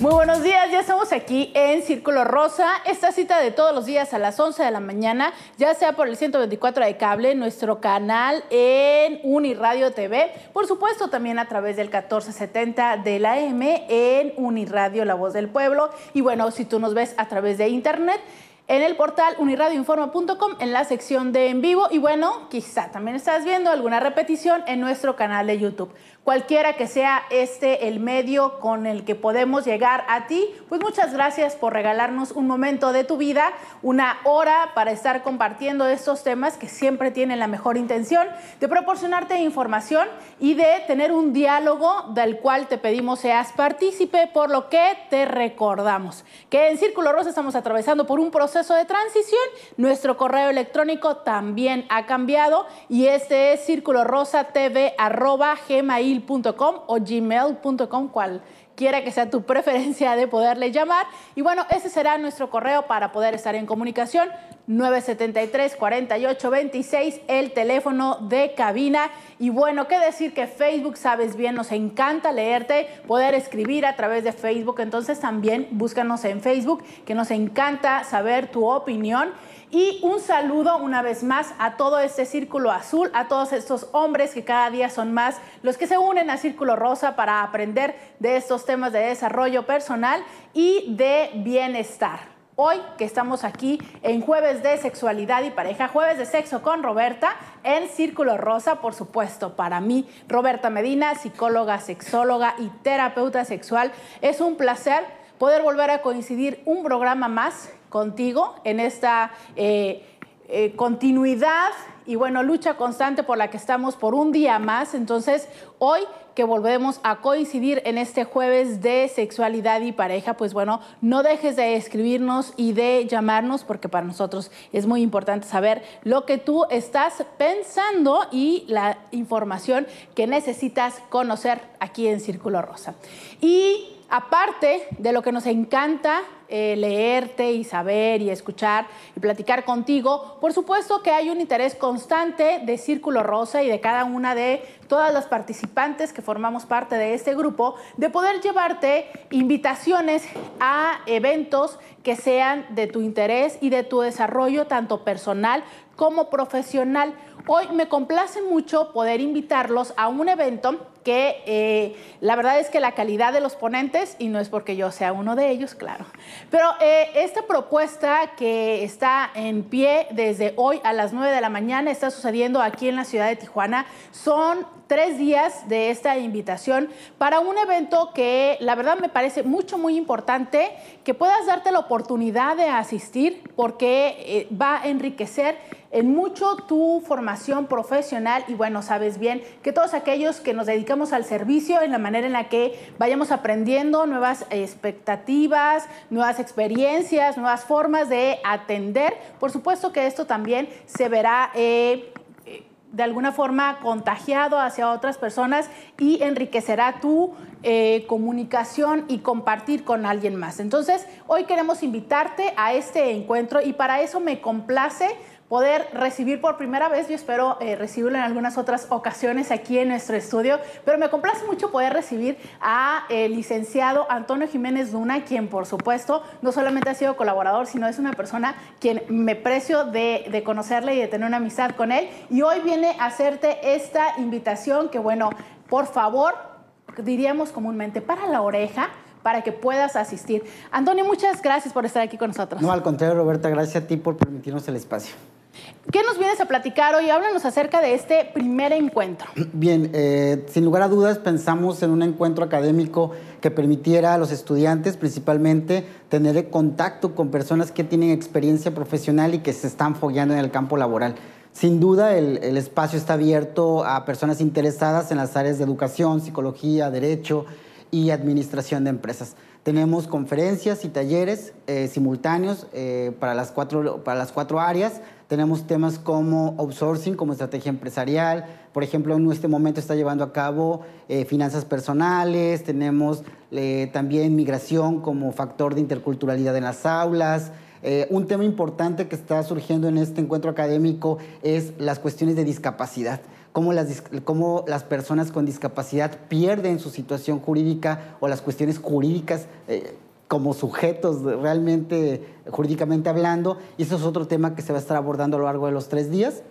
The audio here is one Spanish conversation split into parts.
Muy buenos días, ya estamos aquí en Círculo Rosa. Esta cita de todos los días a las 11 de la mañana, ya sea por el 124 de cable, nuestro canal en Uniradio TV, por supuesto también a través del 1470 de la M en Uniradio La Voz del Pueblo. Y bueno, si tú nos ves a través de internet, en el portal uniradioinforma.com en la sección de en vivo y bueno, quizá también estás viendo alguna repetición en nuestro canal de YouTube. Cualquiera que sea este el medio con el que podemos llegar a ti, pues muchas gracias por regalarnos un momento de tu vida, una hora para estar compartiendo estos temas que siempre tienen la mejor intención de proporcionarte información y de tener un diálogo del cual te pedimos seas partícipe, por lo que te recordamos que en Círculo Rosa estamos atravesando por un proceso de transición. Nuestro correo electrónico también ha cambiado y este es círculo rosa tv arroba com o gmail.com, cual quiera que sea tu preferencia de poderle llamar. Y bueno, ese será nuestro correo para poder estar en comunicación. 973-4826, el teléfono de cabina. Y bueno, qué decir que Facebook, sabes bien, nos encanta leerte, poder escribir a través de Facebook. Entonces también búscanos en Facebook, que nos encanta saber tu opinión. Y un saludo una vez más a todo este círculo azul, a todos estos hombres que cada día son más los que se unen a Círculo Rosa para aprender de estos temas de desarrollo personal y de bienestar hoy que estamos aquí en jueves de sexualidad y pareja, jueves de sexo con Roberta, en Círculo Rosa, por supuesto, para mí, Roberta Medina, psicóloga, sexóloga y terapeuta sexual. Es un placer poder volver a coincidir un programa más contigo en esta... Eh, eh, continuidad y bueno, lucha constante por la que estamos por un día más. Entonces, hoy volvemos a coincidir en este jueves de sexualidad y pareja, pues bueno, no dejes de escribirnos y de llamarnos porque para nosotros es muy importante saber lo que tú estás pensando y la información que necesitas conocer aquí en Círculo Rosa. Y aparte de lo que nos encanta eh, leerte y saber y escuchar y platicar contigo. Por supuesto que hay un interés constante de Círculo Rosa y de cada una de todas las participantes que formamos parte de este grupo de poder llevarte invitaciones a eventos que sean de tu interés y de tu desarrollo tanto personal como profesional. Hoy me complace mucho poder invitarlos a un evento que eh, la verdad es que la calidad de los ponentes, y no es porque yo sea uno de ellos, claro, pero eh, esta propuesta que está en pie desde hoy a las 9 de la mañana, está sucediendo aquí en la ciudad de Tijuana, son tres días de esta invitación para un evento que la verdad me parece mucho, muy importante, que puedas darte la oportunidad de asistir porque eh, va a enriquecer en mucho tu formación profesional y bueno, sabes bien que todos aquellos que nos dedicamos al servicio, en la manera en la que vayamos aprendiendo nuevas expectativas, nuevas experiencias, nuevas formas de atender, por supuesto que esto también se verá eh, de alguna forma contagiado hacia otras personas y enriquecerá tu eh, comunicación y compartir con alguien más. Entonces, hoy queremos invitarte a este encuentro y para eso me complace poder recibir por primera vez. Yo espero eh, recibirlo en algunas otras ocasiones aquí en nuestro estudio, pero me complace mucho poder recibir a el eh, licenciado Antonio Jiménez Duna, quien por supuesto no solamente ha sido colaborador, sino es una persona quien me precio de, de conocerle y de tener una amistad con él. Y hoy viene a hacerte esta invitación que bueno, por favor, diríamos comúnmente, para la oreja para que puedas asistir. Antonio, muchas gracias por estar aquí con nosotros. No, al contrario, Roberta, gracias a ti por permitirnos el espacio. ¿Qué nos vienes a platicar hoy? Háblanos acerca de este primer encuentro. Bien, eh, sin lugar a dudas pensamos en un encuentro académico que permitiera a los estudiantes principalmente tener contacto con personas que tienen experiencia profesional y que se están fogueando en el campo laboral. Sin duda, el, espacio está abierto a personas interesadas en las áreas de educación, psicología, derecho y administración de empresas. Tenemos conferencias y talleres eh, simultáneos eh, para, las cuatro, para las cuatro áreas tenemos temas como outsourcing, como estrategia empresarial. Por ejemplo, en este momento está llevando a cabo eh, finanzas personales. Tenemos eh, también migración como factor de interculturalidad en las aulas. Eh, un tema importante que está surgiendo en este encuentro académico es las cuestiones de discapacidad. Cómo las, cómo las, personas con discapacidad pierden su situación jurídica o las cuestiones jurídicas como sujetos realmente jurídicamente hablando. Y eso es otro tema que se va a estar abordando a lo largo de los tres días.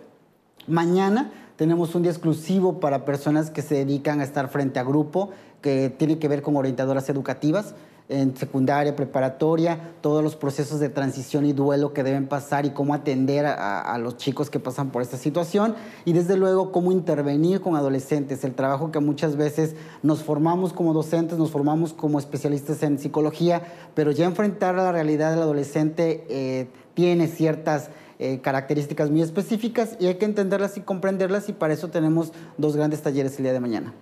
Mañana tenemos un día exclusivo para personas que se dedican a estar frente a grupo, que tiene que ver con orientadoras educativas en secundaria, preparatoria, todos los procesos de transición y duelo que deben pasar y cómo atender a, los chicos que pasan por esta situación y desde luego cómo intervenir con adolescentes, el trabajo que muchas veces nos formamos como docentes, nos formamos como especialistas en psicología, pero ya enfrentar a la realidad del adolescente eh, tiene ciertas... Eh, características muy específicas y hay que entenderlas y comprenderlas y para eso tenemos dos grandes talleres el día de mañana.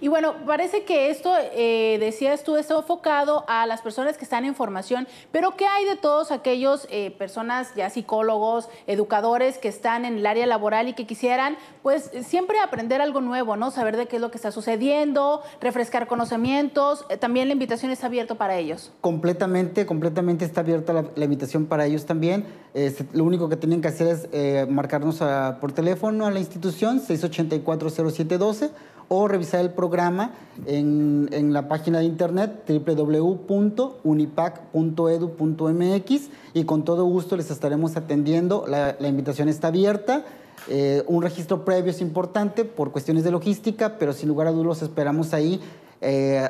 Y bueno, parece que esto, eh, decías tú, está enfocado a las personas que están en formación, pero ¿qué hay de todos aquellos eh, personas, ya psicólogos, educadores que están en el área laboral y que quisieran, pues, siempre aprender algo nuevo, ¿no? Saber de qué es lo que está sucediendo, refrescar conocimientos, eh, también la invitación está abierta para ellos. Completamente, completamente está abierta la, invitación para ellos también. Este, lo único que tienen que hacer es marcarnos por teléfono a la institución 684 0712 o revisar el programa en, la página de internet www.unipac.edu.mx y con todo gusto les estaremos atendiendo. La, invitación está abierta. Eh, un registro previo es importante por cuestiones de logística, pero sin lugar a dudas esperamos ahí eh,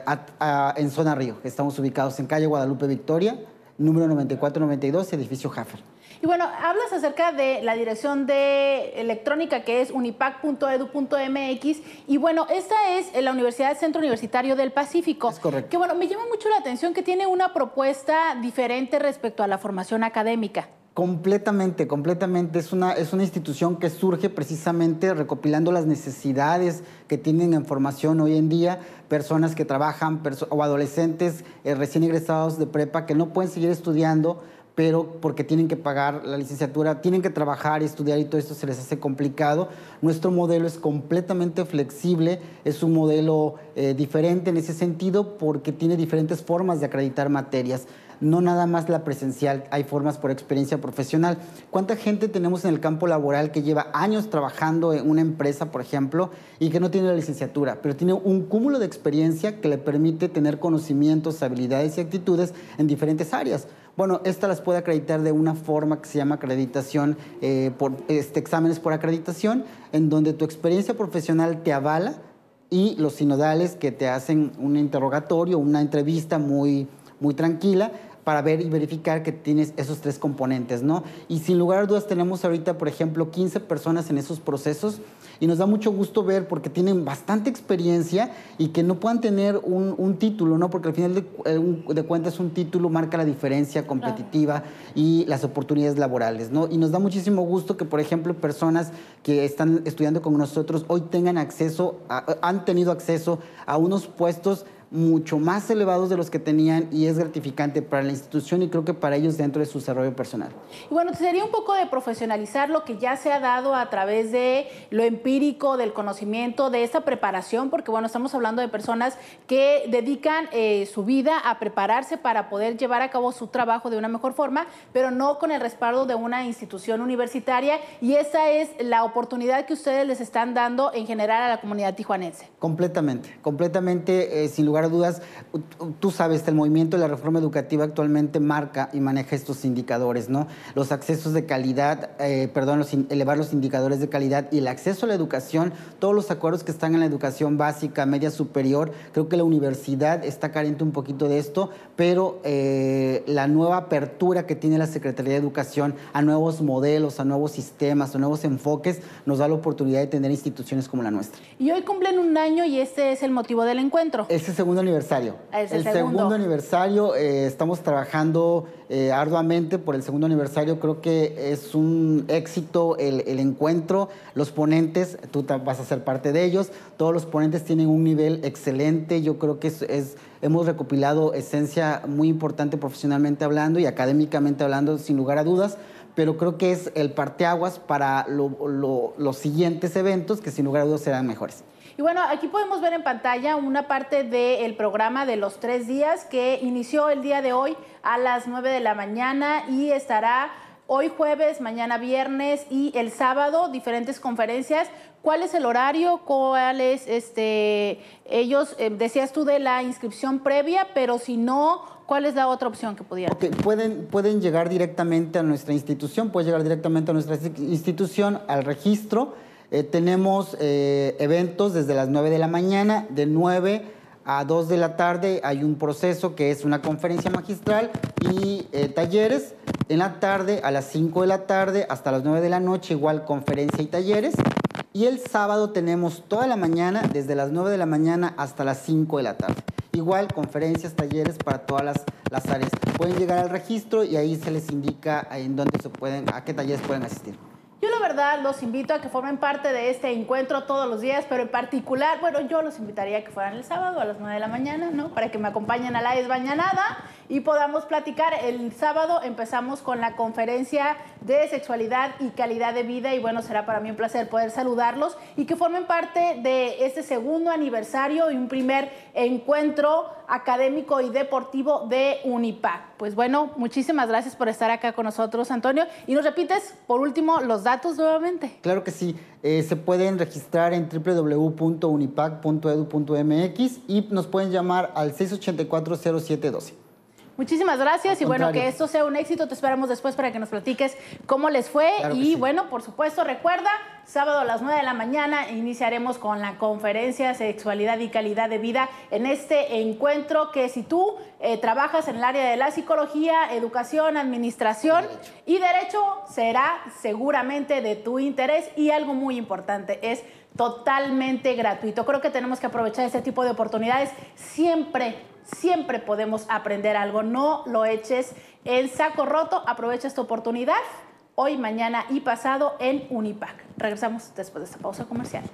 en Zona Río. Estamos ubicados en calle Guadalupe Victoria, número 9492, edificio Jaffer. Y bueno, hablas acerca de la dirección de electrónica que es unipac.edu.mx y bueno, esta es la Universidad Centro Universitario del Pacífico. Es correcto. Que bueno, me llama mucho la atención que tiene una propuesta diferente respecto a la formación académica. Completamente, completamente. Es una, es una institución que surge precisamente recopilando las necesidades que tienen en formación hoy en día personas que trabajan o adolescentes eh, recién egresados de prepa que no pueden seguir estudiando pero porque tienen que pagar la licenciatura, tienen que trabajar y estudiar y todo esto se les hace complicado. Nuestro modelo es completamente flexible, es un modelo eh, diferente en ese sentido porque tiene diferentes formas de acreditar materias no nada más la presencial, hay formas por experiencia profesional. ¿Cuánta gente tenemos en el campo laboral que lleva años trabajando en una empresa, por ejemplo, y que no tiene la licenciatura, pero tiene un cúmulo de experiencia que le permite tener conocimientos, habilidades y actitudes en diferentes áreas? Bueno, esta las puede acreditar de una forma que se llama acreditación, eh, por, este, exámenes por acreditación, en donde tu experiencia profesional te avala y los sinodales que te hacen un interrogatorio, una entrevista muy, muy tranquila, para ver y verificar que tienes esos tres componentes, ¿no? Y sin lugar a dudas tenemos ahorita, por ejemplo, 15 personas en esos procesos y nos da mucho gusto ver porque tienen bastante experiencia y que no puedan tener un, título, ¿no? Porque al final eh, de, cuentas un título marca la diferencia competitiva y las oportunidades laborales, ¿no? Y nos da muchísimo gusto que, por ejemplo, personas que están estudiando con nosotros hoy tengan acceso, eh, han tenido acceso a unos puestos mucho más elevados de los que tenían y es gratificante para la institución y creo que para ellos dentro de su desarrollo personal. Y bueno, sería un poco de profesionalizar lo que ya se ha dado a través de lo empírico, del conocimiento, de esta preparación, porque bueno, estamos hablando de personas que dedican eh, su vida a prepararse para poder llevar a cabo su trabajo de una mejor forma, pero no con el respaldo de una institución universitaria y esa es la oportunidad que ustedes les están dando en general a la comunidad tijuanense. Completamente, completamente, eh, sin lugar dudas, tú sabes, el movimiento de la reforma educativa actualmente marca y maneja estos indicadores, ¿no? Los accesos de calidad, eh, perdón, los elevar los indicadores de calidad y el acceso a la educación, todos los acuerdos que están en la educación básica, media superior, creo que la universidad está carente un poquito de esto, pero eh, la nueva apertura que tiene la Secretaría de Educación a nuevos modelos, a nuevos sistemas, a nuevos enfoques, nos da la oportunidad de tener instituciones como la nuestra. Y hoy cumplen un año y ese es el motivo del encuentro. Ese es segundo aniversario. Ah, es el, segundo. aniversario, eh, estamos trabajando eh, arduamente por el segundo aniversario. Creo que es un éxito el, encuentro. Los ponentes, tú vas a ser parte de ellos. Todos los ponentes tienen un nivel excelente. Yo creo que es, hemos recopilado esencia muy importante profesionalmente hablando y académicamente hablando, sin lugar a dudas pero creo que es el parteaguas para los siguientes eventos que sin lugar a dudas serán mejores. Y bueno, aquí podemos ver en pantalla una parte del programa de los tres días que inició el día de hoy a las nueve de la mañana y estará hoy jueves, mañana viernes y el sábado diferentes conferencias. ¿Cuál es el horario? ¿Cuál es este ellos eh, decías tú de la inscripción previa, pero si no, ¿cuál es la otra opción que pudieran? Pueden pueden llegar directamente a nuestra institución, pueden llegar directamente a nuestra institución al registro eh, tenemos eh, eventos desde las 9 de la mañana, de 9 a 2 de la tarde hay un proceso que es una conferencia magistral y eh, talleres. En la tarde, a las 5 de la tarde hasta las 9 de la noche, igual conferencia y talleres. Y el sábado tenemos toda la mañana, desde las 9 de la mañana hasta las 5 de la tarde. Igual conferencias, talleres para todas las, las áreas. Pueden llegar al registro y ahí se les indica en dónde se pueden, a qué talleres pueden asistir la verdad los invito a que formen parte de este encuentro todos los días, pero en particular, bueno, yo los invitaría a que fueran el sábado a las 9 de la mañana, ¿no? Para que me acompañen a la desbañanada y podamos platicar. El sábado empezamos con la conferencia de sexualidad y calidad de vida y bueno, será para mí un placer poder saludarlos y que formen parte de este segundo aniversario y un primer encuentro académico y deportivo de UNIPAC. Pues bueno, muchísimas gracias por estar acá con nosotros, Antonio. Y nos repites, por último, los datos nuevamente. Claro que sí. Eh, se pueden registrar en www.unipac.edu.mx y nos pueden llamar al 684-0712. Muchísimas gracias y bueno, que esto sea un éxito. Te esperamos después para que nos platiques cómo les fue. y bueno, por supuesto, recuerda, sábado a las 9 de la mañana iniciaremos con la conferencia Sexualidad y Calidad de Vida en este encuentro que si tú eh, trabajas en el área de la psicología, educación, administración y derecho, será seguramente de tu interés y algo muy importante es totalmente gratuito. Creo que tenemos que aprovechar este tipo de oportunidades siempre siempre podemos aprender algo. No lo eches en saco roto, aprovecha esta oportunidad hoy, mañana y pasado en Unipac. Regresamos después de esta pausa comercial.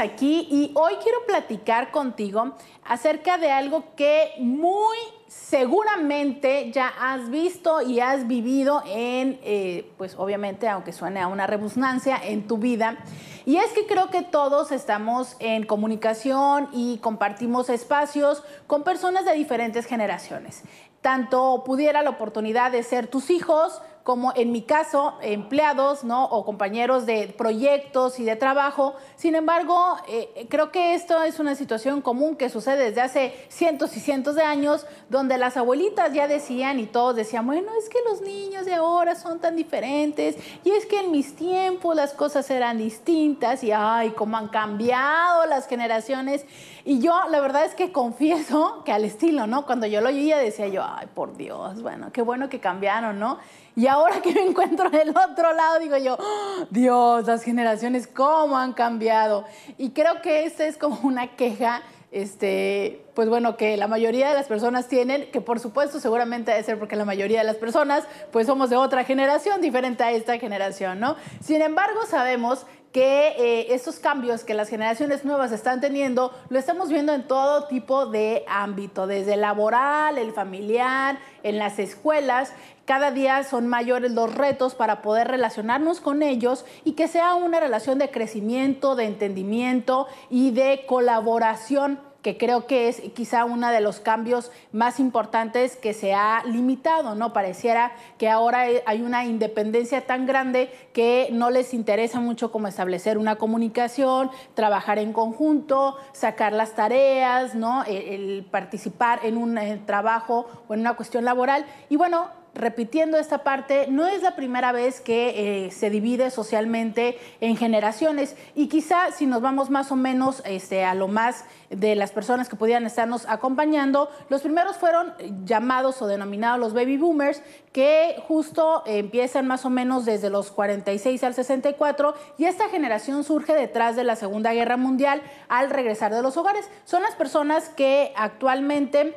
aquí y hoy quiero platicar contigo acerca de algo que muy seguramente ya has visto y has vivido en, eh, pues obviamente, aunque suene a una rebusnancia, en tu vida. Y es que creo que todos estamos en comunicación y compartimos espacios con personas de diferentes generaciones. Tanto pudiera la oportunidad de ser tus hijos, como en mi caso, empleados ¿no? o compañeros de proyectos y de trabajo. Sin embargo, eh, creo que esto es una situación común que sucede desde hace cientos y cientos de años, donde las abuelitas ya decían y todos decían, bueno, es que los niños de ahora son tan diferentes y es que en mis tiempos las cosas eran distintas y, ay, cómo han cambiado las generaciones. Y yo, la verdad es que confieso que al estilo, ¿no? Cuando yo lo oía decía yo, ay, por Dios, bueno, qué bueno que cambiaron, ¿no? Y ahora que me encuentro del otro lado, digo yo, oh, Dios, las generaciones, ¿cómo han cambiado? Y creo que esta es como una queja este, pues bueno, que la mayoría de las personas tienen, que por supuesto seguramente debe ser porque la mayoría de las personas pues somos de otra generación diferente a esta generación, ¿no? Sin embargo, sabemos que eh, estos cambios que las generaciones nuevas están teniendo, lo estamos viendo en todo tipo de ámbito, desde el laboral, el familiar, en las escuelas. Cada día son mayores los retos para poder relacionarnos con ellos y que sea una relación de crecimiento, de entendimiento y de colaboración que creo que es quizá uno de los cambios más importantes que se ha limitado, ¿no? Pareciera que ahora hay una independencia tan grande que no les interesa mucho como establecer una comunicación, trabajar en conjunto, sacar las tareas, ¿no? E, el, participar en un trabajo o en una cuestión laboral. Y bueno, repitiendo esta parte, no es la primera vez que eh, se divide socialmente en generaciones y quizá si nos vamos más o menos este, a lo más de las personas que pudieran estarnos acompañando, los primeros fueron llamados o denominados los baby boomers, que justo empiezan más o menos desde los 46 al 64 y esta generación surge detrás de la Segunda Guerra Mundial al regresar de los hogares. Son las personas que actualmente...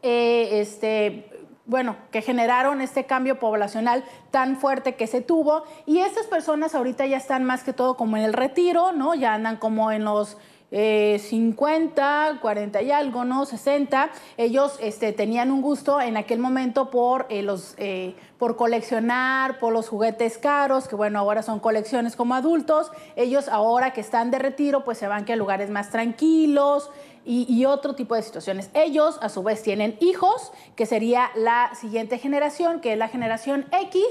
Eh, este, bueno, que generaron este cambio poblacional tan fuerte que se tuvo. Y estas personas ahorita ya están más que todo como en el retiro, ¿no? Ya andan como en los 50, eh, 40 y algo, ¿no? 60. Ellos este, tenían un gusto en aquel momento por, eh, los, eh, por coleccionar, por los juguetes caros, que bueno, ahora son colecciones como adultos. Ellos ahora que están de retiro, pues se van que a lugares más tranquilos, y, otro tipo de situaciones. Ellos, a su vez, tienen hijos, que sería la siguiente generación, que es la generación X,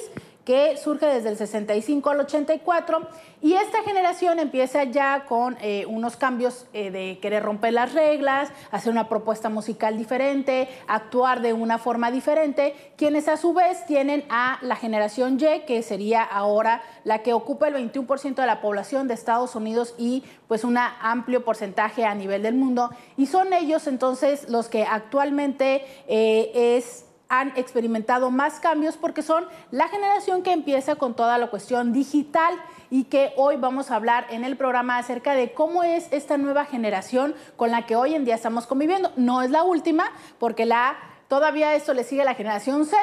que surge desde el 65 al 84 y esta generación empieza ya con eh, unos cambios eh, de querer romper las reglas, hacer una propuesta musical diferente, actuar de una forma diferente, quienes a su vez tienen a la generación Y, que sería ahora la que ocupa el 21% de la población de Estados Unidos y pues un amplio porcentaje a nivel del mundo, y son ellos entonces los que actualmente eh, es han experimentado más cambios porque son la generación que empieza con toda la cuestión digital y que hoy vamos a hablar en el programa acerca de cómo es esta nueva generación con la que hoy en día estamos conviviendo. No es la última porque la todavía esto le sigue la generación Z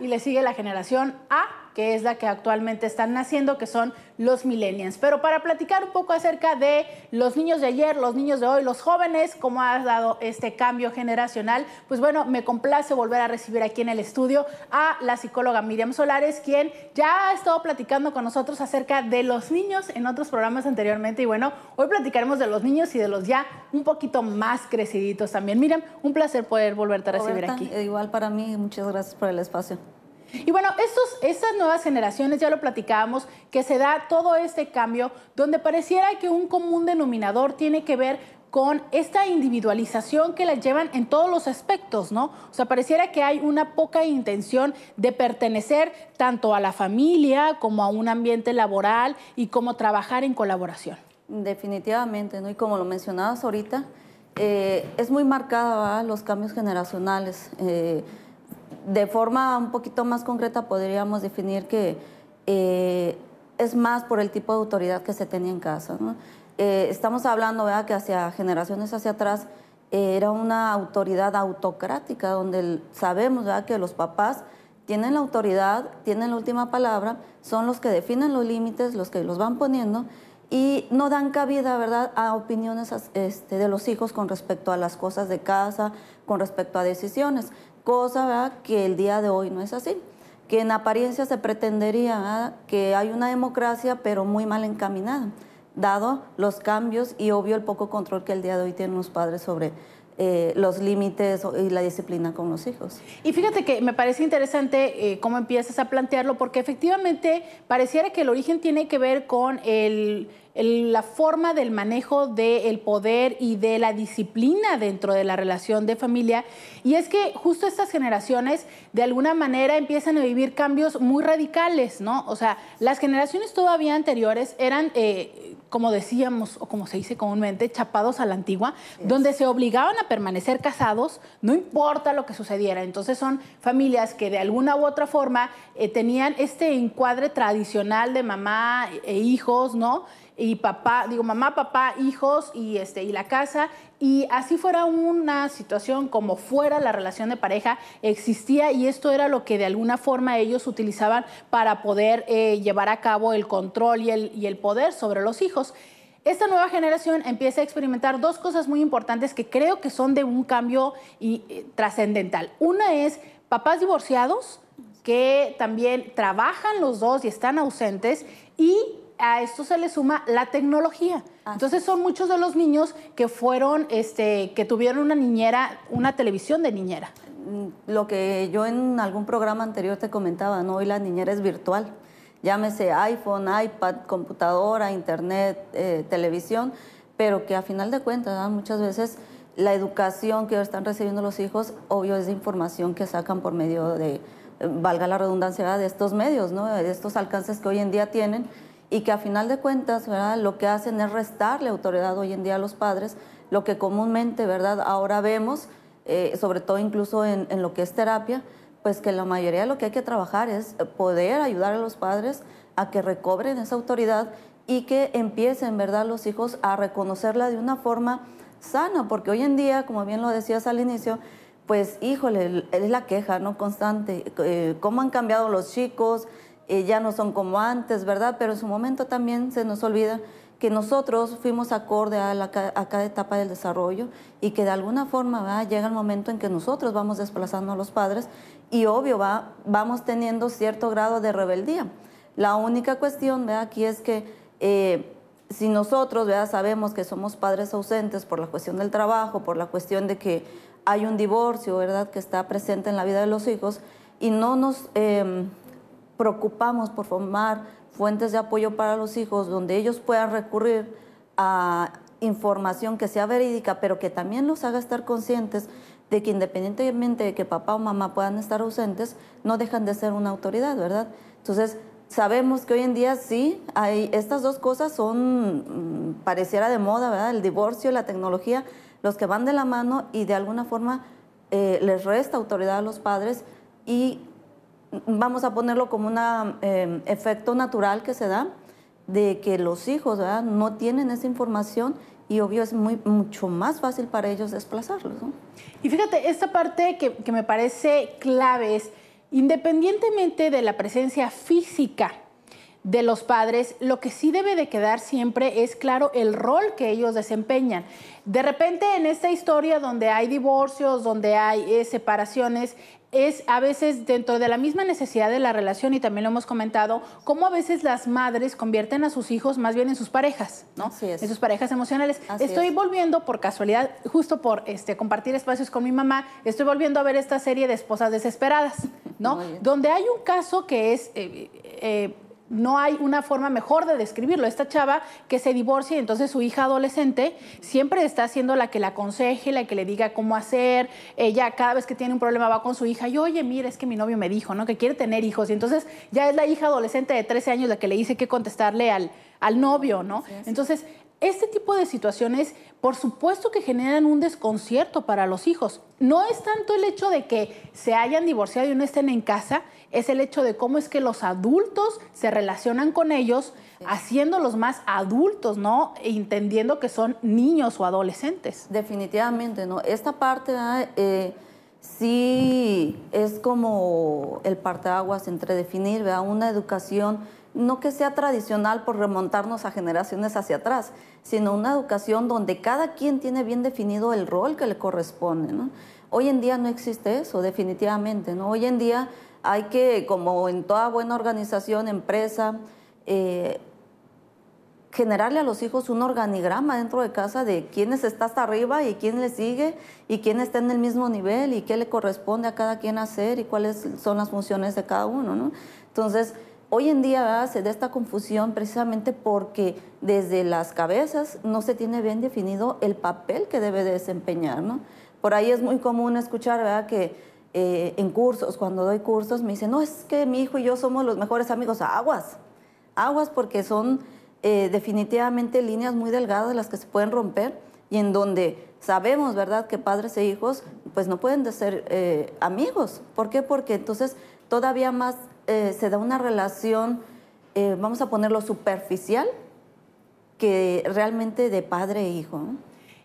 y le sigue la generación A que es la que actualmente están naciendo, que son los millennials. Pero para platicar un poco acerca de los niños de ayer, los niños de hoy, los jóvenes, cómo ha dado este cambio generacional, pues bueno, me complace volver a recibir aquí en el estudio a la psicóloga Miriam Solares, quien ya ha estado platicando con nosotros acerca de los niños en otros programas anteriormente. Y bueno, hoy platicaremos de los niños y de los ya un poquito más creciditos también. Miriam, un placer poder volverte a recibir aquí. Igual para mí, muchas gracias por el espacio. Y bueno, estos, estas nuevas generaciones, ya lo platicábamos, que se da todo este cambio donde pareciera que un común denominador tiene que ver con esta individualización que la llevan en todos los aspectos, ¿no? O sea, pareciera que hay una poca intención de pertenecer tanto a la familia como a un ambiente laboral y como trabajar en colaboración. Definitivamente, ¿no? Y como lo mencionabas ahorita, eh, es muy marcada los cambios generacionales. Eh, de forma un poquito más concreta podríamos definir que eh, es más por el tipo de autoridad que se tenía en casa. Eh, estamos hablando que hacia generaciones hacia atrás eh, era una autoridad autocrática, donde sabemos que los papás tienen la autoridad, tienen la última palabra, son los que definen los límites, los que los van poniendo y no dan cabida, ¿verdad?, a opiniones este, de los hijos con respecto a las cosas de casa, con respecto a decisiones cosa que el día de hoy no es así, que en apariencia se pretendería que hay una democracia pero muy mal encaminada, dado los cambios y obvio el poco control que el día de hoy tienen los padres sobre eh, los límites y la disciplina con los hijos. Y fíjate que me parece interesante eh, cómo empiezas a plantearlo, porque efectivamente pareciera que el origen tiene que ver con el la forma del manejo del poder y de la disciplina dentro de la relación de familia. Y es que justo estas generaciones de alguna manera empiezan a vivir cambios muy radicales, ¿no? O sea, las generaciones todavía anteriores eran... Eh, como decíamos o como se dice comúnmente, chapados a la antigua, donde se obligaban a permanecer casados, no importa lo que sucediera. Entonces son familias que de alguna u otra forma eh, tenían este encuadre tradicional de mamá e hijos, ¿no? y papá, digo mamá, papá, hijos y este y la casa y así fuera una situación como fuera la relación de pareja existía y esto era lo que de alguna forma ellos utilizaban para poder eh, llevar a cabo el control y el, y el poder sobre los hijos esta nueva generación empieza a experimentar dos cosas muy importantes que creo que son de un cambio y, eh, trascendental. Una es papás divorciados que también trabajan los dos y están ausentes y a esto se le suma la tecnología. Entonces son muchos de los niños que fueron, este, que tuvieron una niñera, una televisión de niñera. Mm, lo que yo en algún programa anterior te comentaba, Hoy la niñera es virtual. Llámese iPhone, iPad, computadora, internet, eh, televisión, pero que a final de cuentas muchas veces la educación que están recibiendo los hijos, obvio, es información que sacan por medio de, eh, valga la redundancia, de estos medios, de estos alcances que hoy en día tienen y que a final de cuentas, ¿verdad? Lo que hacen es restarle autoridad hoy en día a los padres, lo que comúnmente, ¿verdad? Ahora vemos, eh, sobre todo incluso en, lo que es terapia, pues que la mayoría de lo que hay que trabajar es poder ayudar a los padres a que recobren esa autoridad y que empiecen, ¿verdad?, los hijos a reconocerla de una forma sana, porque hoy en día, como bien lo decías al inicio, pues híjole, es la queja, ¿no? Constante, eh, cómo han cambiado los chicos, eh, ya no son como antes, ¿verdad? Pero en su momento también se nos olvida que nosotros fuimos acorde a, cada etapa del desarrollo y que de alguna forma llega el momento en que nosotros vamos desplazando a los padres y obvio vamos teniendo cierto grado de rebeldía. La única cuestión ¿verdad? aquí es que eh, si nosotros ¿verdad? sabemos que somos padres ausentes por la cuestión del trabajo, por la cuestión de que hay un divorcio ¿verdad? que está presente en la vida de los hijos y no nos... Em, preocupamos por formar fuentes de apoyo para los hijos donde ellos puedan recurrir a información que sea verídica, pero que también los haga estar conscientes de que independientemente de que papá o mamá puedan estar ausentes, no dejan de ser una autoridad, ¿verdad? Entonces, sabemos que hoy en día sí, hay, estas dos cosas son, mm, pareciera de moda, ¿verdad? El divorcio y la tecnología, los que van de la mano y de alguna forma eh, les resta autoridad a los padres y vamos a ponerlo como un em, efecto natural que se da, de que los hijos no tienen esa información y obvio es muy, mucho más fácil para ellos desplazarlos. Y fíjate, esta parte que, me parece clave es, independientemente de la presencia física de los padres, lo que sí debe de quedar siempre es claro el rol que ellos desempeñan. De repente en esta historia donde hay divorcios, donde hay eh, separaciones, es a veces dentro de la misma necesidad de la relación, y también lo hemos comentado, cómo a veces las madres convierten a sus hijos más bien en sus parejas, ¿no? es. En sus parejas emocionales. estoy volviendo por casualidad, justo por este, compartir espacios con mi mamá, estoy volviendo a ver esta serie de esposas desesperadas, ¿no? Donde hay un caso que es... Eh, eh, no hay una forma mejor de describirlo. Esta chava que se divorcia y entonces su hija adolescente siempre está siendo la que la aconseje, la que le diga cómo hacer. Ella cada vez que tiene un problema va con su hija y, oye, mira, es que mi novio me dijo, ¿no? Que quiere tener hijos. Y entonces ya es la hija adolescente de 13 años la que le dice qué contestarle al, novio, ¿no? Entonces, este tipo de situaciones, por supuesto que generan un desconcierto para los hijos. No es tanto el hecho de que se hayan divorciado y no estén en casa, es el hecho de cómo es que los adultos se relacionan con ellos, haciéndolos más adultos, ¿no? E entendiendo que son niños o adolescentes. Definitivamente, ¿no? Esta parte eh, sí es como el parteaguas entre definir ¿verdad? una educación, no que sea tradicional por remontarnos a generaciones hacia atrás, sino una educación donde cada quien tiene bien definido el rol que le corresponde, ¿no? Hoy en día no existe eso, definitivamente, ¿no? Hoy en día hay que, como en toda buena organización, empresa, eh, generarle a los hijos un organigrama dentro de casa de quiénes está hasta arriba y quién le sigue y quién está en el mismo nivel y qué le corresponde a cada quien hacer y cuáles son las funciones de cada uno. Entonces, hoy en día se da esta confusión precisamente porque desde las cabezas no se tiene bien definido el papel que debe desempeñar. Por ahí es muy común escuchar que eh, en cursos, cuando doy cursos, me dicen, no, es que mi hijo y yo somos los mejores amigos, aguas, aguas porque son eh, definitivamente líneas muy delgadas las que se pueden romper y en donde sabemos, ¿verdad?, que padres e hijos pues no pueden ser eh, amigos. ¿Por qué? Porque entonces todavía más se da una relación, vamos a ponerlo superficial, que realmente de padre e hijo.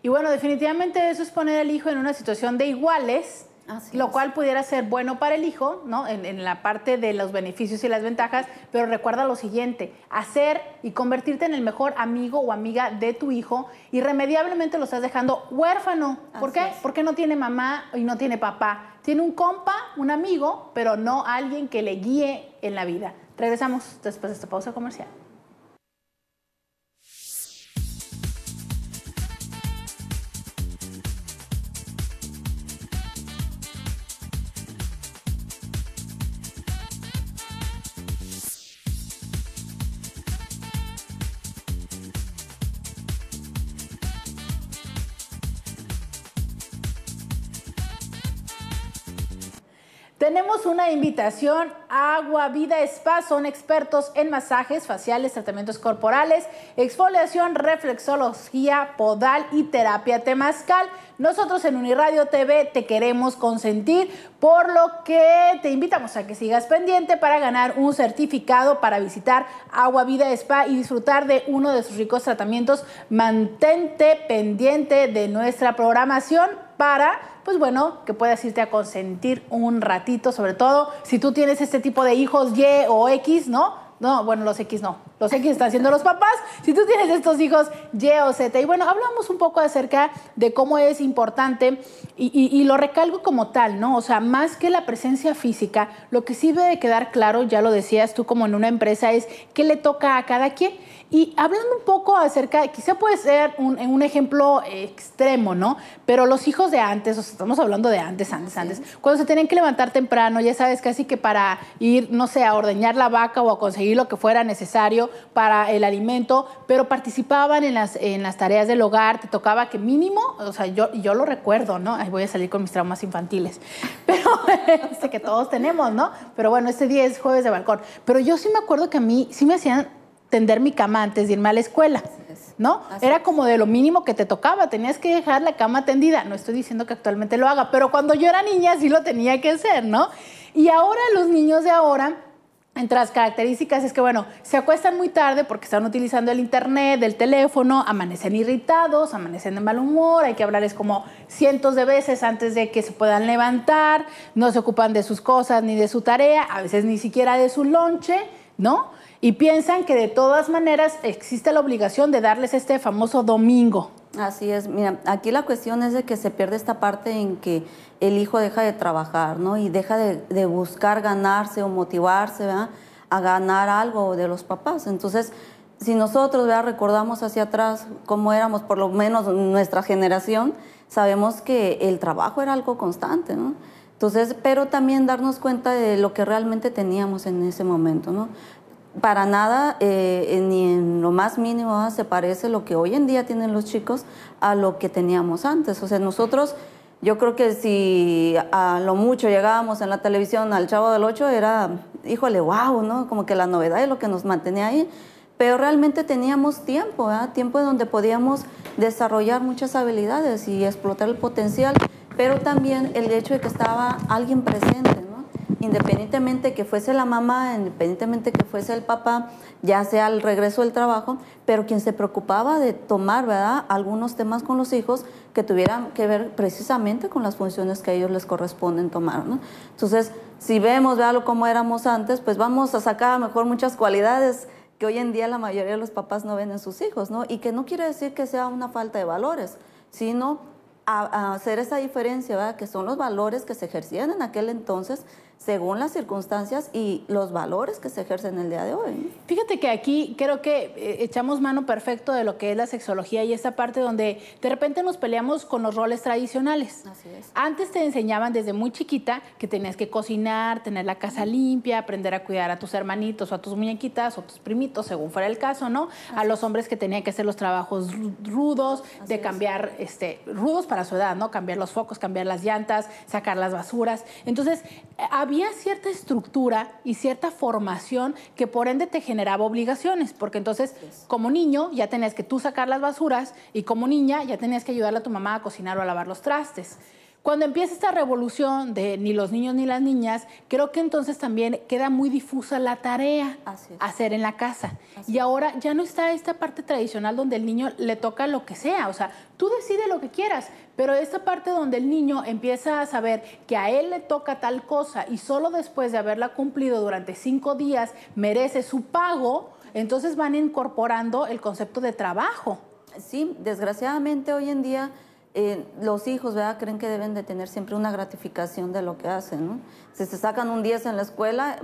Y bueno, definitivamente eso es poner al hijo en una situación de iguales, lo cual pudiera ser bueno para el hijo, ¿no? En, la parte de los beneficios y las ventajas, pero recuerda lo siguiente, hacer y convertirte en el mejor amigo o amiga de tu hijo, irremediablemente lo estás dejando huérfano. ¿Por qué? Porque no tiene mamá y no tiene papá. Tiene un compa, un amigo, pero no alguien que le guíe en la vida. Regresamos después de esta pausa comercial. Tenemos una invitación Agua Vida Spa. Son expertos en masajes faciales, tratamientos corporales, exfoliación, reflexología, podal y terapia temascal. Nosotros en Uniradio TV te queremos consentir, por lo que te invitamos a que sigas pendiente para ganar un certificado para visitar Agua Vida Spa y disfrutar de uno de sus ricos tratamientos. Mantente pendiente de nuestra programación para pues bueno, que puedas irte a consentir un ratito, sobre todo si tú tienes este tipo de hijos Y o X, ¿no? No, bueno, los X no, no sé quién está haciendo los papás, si tú tienes estos hijos Y o Z. Y bueno, hablamos un poco acerca de cómo es importante, y, lo recalco como tal, ¿no? O sea, más que la presencia física, lo que sí debe quedar claro, ya lo decías tú como en una empresa, es qué le toca a cada quien. Y hablando un poco acerca, quizá puede ser un, un ejemplo extremo, ¿no? Pero los hijos de antes, o sea, estamos hablando de antes, antes, antes, cuando se tenían que levantar temprano, ya sabes, casi que para ir, no sé, a ordeñar la vaca o a conseguir lo que fuera necesario, para el alimento, pero participaban en las, en las tareas del hogar, te tocaba que mínimo, o sea, yo, yo lo recuerdo, ¿no? Ahí voy a salir con mis traumas infantiles, pero este que todos tenemos, ¿no? Pero bueno, este día es jueves de balcón, pero yo sí me acuerdo que a mí sí me hacían tender mi cama antes de irme a la escuela. ¿no? Era como de lo mínimo que te tocaba, tenías que dejar la cama tendida. No estoy diciendo que actualmente lo haga, pero cuando yo era niña sí lo tenía que hacer, ¿no? Y ahora los niños de ahora entre las características es que, bueno, se acuestan muy tarde porque están utilizando el internet, el teléfono, amanecen irritados, amanecen de mal humor, hay que hablarles como cientos de veces antes de que se puedan levantar, no se ocupan de sus cosas ni de su tarea, a veces ni siquiera de su lonche, ¿no? Y piensan que de todas maneras existe la obligación de darles este famoso domingo, Así es, mira, aquí la cuestión es de que se pierde esta parte en que el hijo deja de trabajar, ¿no? Y deja de, buscar ganarse o motivarse, ¿verdad? A ganar algo de los papás. Entonces, si nosotros, ¿verdad? Recordamos hacia atrás cómo éramos, por lo menos nuestra generación, sabemos que el trabajo era algo constante, ¿no? Entonces, pero también darnos cuenta de lo que realmente teníamos en ese momento, ¿no? para nada, eh, ni en lo más mínimo se parece lo que hoy en día tienen los chicos a lo que teníamos antes. O sea, nosotros, yo creo que si a lo mucho llegábamos en la televisión al Chavo del Ocho, era, híjole, wow, ¿no? Como que la novedad es lo que nos mantenía ahí. Pero realmente teníamos tiempo, ¿verdad? tiempo donde podíamos desarrollar muchas habilidades y explotar el potencial, pero también el hecho de que estaba alguien presente. ¿no? independientemente que fuese la mamá, independientemente que fuese el papá, ya sea al regreso del trabajo, pero quien se preocupaba de tomar, ¿verdad?, algunos temas con los hijos que tuvieran que ver precisamente con las funciones que a ellos les corresponden tomar, ¿no? Entonces, si vemos, ¿verdad?, cómo éramos antes, pues vamos a sacar a mejor muchas cualidades que hoy en día la mayoría de los papás no ven en sus hijos, ¿no? Y que no quiere decir que sea una falta de valores, sino a, hacer esa diferencia, ¿verdad? Que son los valores que se ejercían en aquel entonces según las circunstancias y los valores que se ejercen el día de hoy. Fíjate que aquí creo que eh, echamos mano perfecto de lo que es la sexología y esa parte donde de repente nos peleamos con los roles tradicionales. Así es. Antes te enseñaban desde muy chiquita que tenías que cocinar, tener la casa limpia, aprender a cuidar a tus hermanitos o a tus muñequitas o tus primitos, según fuera el caso, ¿no? a los hombres que tenían que hacer los trabajos rudos, de cambiar, este, rudos para su edad, ¿no? Cambiar los focos, cambiar las llantas, sacar las basuras. Entonces, había eh, había cierta estructura y cierta formación que por ende te generaba obligaciones, porque entonces como niño ya tenías que tú sacar las basuras y como niña ya tenías que ayudarle a tu mamá a cocinar o a lavar los trastes. Cuando empieza esta revolución de ni los niños ni las niñas, creo que entonces también queda muy difusa la tarea hacer en la casa. y ahora ya no está esta parte tradicional donde el niño le toca lo que sea, o sea, tú decides lo que quieras, pero esta parte donde el niño empieza a saber que a él le toca tal cosa y solo después de haberla cumplido durante cinco días merece su pago, entonces van incorporando el concepto de trabajo. Sí, desgraciadamente hoy en día eh, los hijos creen que deben de tener siempre una gratificación de lo que hacen. Si se sacan un 10 en la escuela,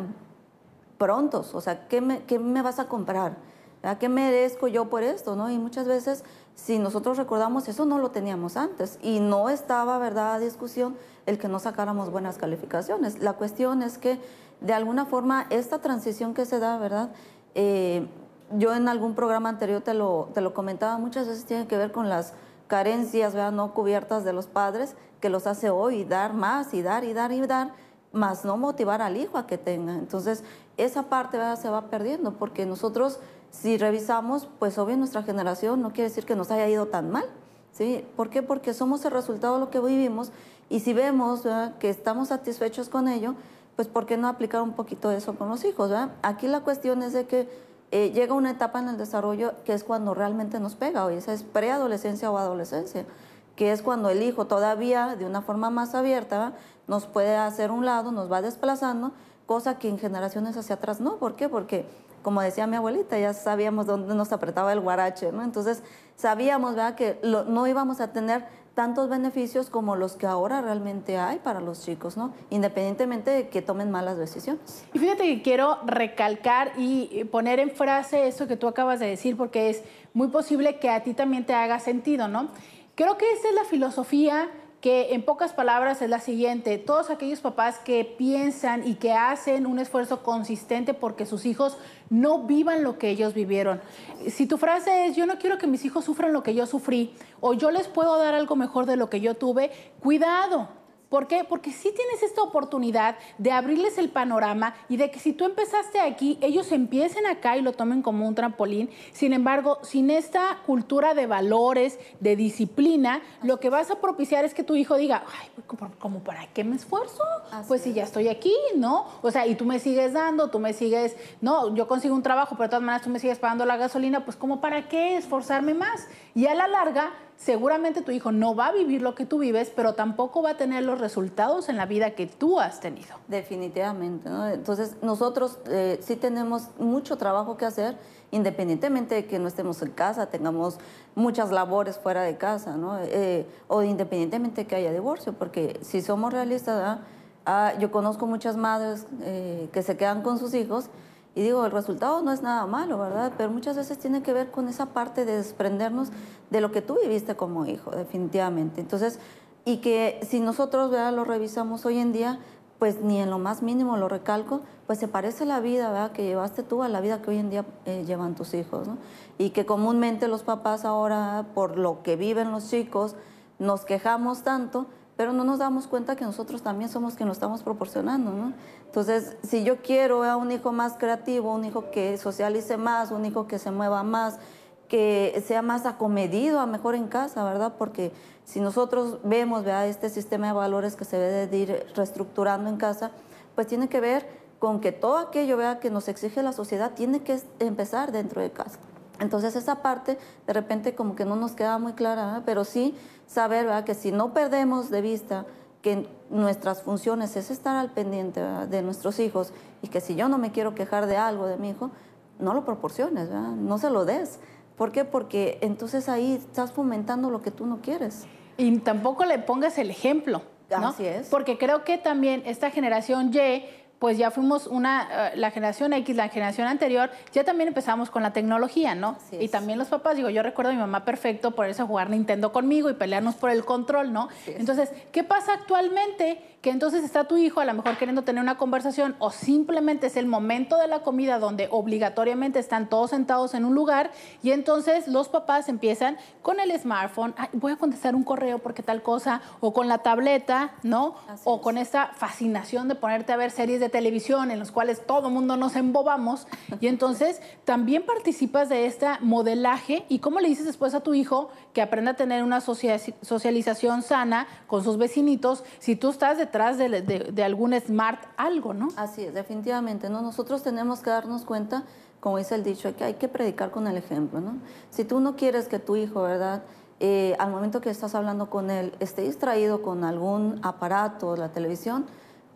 prontos, o sea, qué me vas a comprar? ¿A ¿Qué merezco yo por esto? ¿no? Y muchas veces, si nosotros recordamos eso, no lo teníamos antes y no estaba, ¿verdad?, a discusión el que no sacáramos buenas calificaciones. La cuestión es que, de alguna forma, esta transición que se da, ¿verdad? Eh, yo en algún programa anterior te lo, te lo comentaba, muchas veces tiene que ver con las carencias, ¿verdad?, no cubiertas de los padres, que los hace hoy dar más y dar y dar y dar, más no motivar al hijo a que tenga. Entonces, esa parte, se va perdiendo porque nosotros si revisamos, pues obvio nuestra generación no quiere decir que nos haya ido tan mal. ¿Sí? ¿Por qué? Porque somos el resultado de lo que vivimos y si vemos que estamos satisfechos con ello, pues ¿por qué no aplicar un poquito de eso con los hijos? Aquí la cuestión es de que eh, llega una etapa en el desarrollo que es cuando realmente nos pega, o esa es preadolescencia o adolescencia, que es cuando el hijo todavía de una forma más abierta nos puede hacer un lado, nos va desplazando, cosa que en generaciones hacia atrás no. ¿Por qué? Porque como decía mi abuelita, ya sabíamos dónde nos apretaba el guarache, ¿no? Entonces sabíamos, ¿verdad?, que no íbamos a tener tantos beneficios como los que ahora realmente hay para los chicos, ¿no? Independientemente de que tomen malas decisiones. Y fíjate que quiero recalcar y poner en frase eso que tú acabas de decir, porque es muy posible que a ti también te haga sentido, ¿no? Creo que esa es la filosofía que en pocas palabras es la siguiente. Todos aquellos papás que piensan y que hacen un esfuerzo consistente porque sus hijos no vivan lo que ellos vivieron. Si tu frase es yo no quiero que mis hijos sufran lo que yo sufrí o yo les puedo dar algo mejor de lo que yo tuve, cuidado, ¿Por qué? Porque si tienes esta oportunidad de abrirles el panorama y de que si tú empezaste aquí, ellos empiecen acá y lo tomen como un trampolín. Sin embargo, sin esta cultura de valores, de disciplina, lo que vas a propiciar es que tu hijo diga, ay, pues, para qué me esfuerzo? pues si ya estoy aquí, ¿no? O sea, y tú me sigues dando, tú me sigues, no, yo consigo un trabajo, pero de todas maneras tú me sigues pagando la gasolina, pues como para qué esforzarme más? Y a la larga seguramente tu hijo no va a vivir lo que tú vives, pero tampoco va a tener los resultados en la vida que tú has tenido. Definitivamente, Entonces nosotros eh, sí tenemos mucho trabajo que hacer, independientemente de que no estemos en casa, tengamos muchas labores fuera de casa, ¿no? Eh, o independientemente que haya divorcio, porque si somos realistas, ah, yo conozco muchas madres eh, que se quedan con sus hijos y digo, el resultado no es nada malo, ¿verdad? Pero muchas veces tiene que ver con esa parte de desprendernos de lo que tú viviste como hijo, definitivamente. Entonces, y que si nosotros ¿verdad? lo revisamos hoy en día, pues ni en lo más mínimo lo recalco, pues se parece la vida ¿verdad? que llevaste tú a la vida que hoy en día eh, llevan tus hijos. ¿no? Y que comúnmente los papás ahora, por lo que viven los chicos, nos quejamos tanto pero no nos damos cuenta que nosotros también somos quien lo estamos proporcionando, ¿no? Entonces, si yo quiero a un hijo más creativo, un hijo que socialice más, un hijo que se mueva más, que sea más acomedido a mejor en casa, ¿verdad? Porque si nosotros vemos ¿verdad? este sistema de valores que se debe de ir reestructurando en casa, pues tiene que ver con que todo aquello vea que nos exige la sociedad tiene que empezar dentro de casa. Entonces esa parte de repente como que no nos queda muy clara, ¿eh? pero sí saber que si no perdemos de vista que nuestras funciones es estar al pendiente de nuestros hijos y que si yo no me quiero quejar de algo de mi hijo, no lo proporciones, no se lo des. ¿Por qué? Porque entonces ahí estás fomentando lo que tú no quieres. Y tampoco le pongas el ejemplo. ¿no? Así es. Porque creo que también esta generación Y pues ya fuimos una, eh, la generación X, la generación anterior, ya también empezamos con la tecnología, ¿no? Y también los papás, digo, yo recuerdo a mi mamá perfecto por eso jugar Nintendo conmigo y pelearnos por el control, ¿no? Entonces, ¿qué pasa actualmente? Que entonces está tu hijo a lo mejor queriendo tener una conversación o simplemente es el momento de la comida donde obligatoriamente están todos sentados en un lugar y entonces los papás empiezan con el smartphone, voy a contestar un correo porque tal cosa, o con la tableta, ¿no? o con esta fascinación de ponerte a ver series de televisión en los cuales todo mundo nos embobamos. Y entonces también participas de este modelaje y cómo le dices después a tu hijo que aprenda a tener una socialización sana con sus vecinitos si tú estás detrás de, algún smart algo, ¿no? Así es, definitivamente, ¿no? Nosotros tenemos que darnos cuenta, como dice el dicho, que hay que predicar con el ejemplo, ¿no? Si tú no quieres que tu hijo, ¿verdad? Eh, al momento que estás hablando con él, esté distraído con algún aparato, la televisión,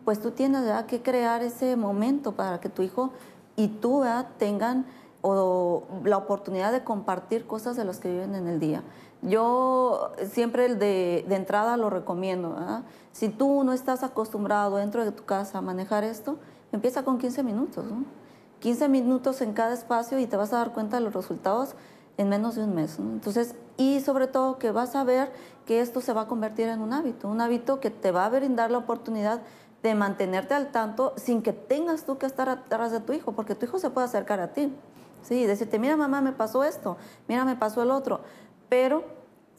pues tú tienes que crear ese momento para que tu hijo y tú tengan o la oportunidad de compartir cosas de los que viven en el día. Yo siempre de, entrada lo recomiendo. Si tú no estás acostumbrado dentro de tu casa a manejar esto, empieza con 15 minutos. 15 minutos en cada espacio y te vas a dar cuenta de los resultados en menos de un mes. Entonces, y sobre todo que vas a ver que esto se va a convertir en un hábito, un hábito que te va a brindar la oportunidad de mantenerte al tanto sin que tengas tú que estar atrás de tu hijo, porque tu hijo se puede acercar a ti. Sí, decirte, mira mamá, me pasó esto, mira, me pasó el otro. Pero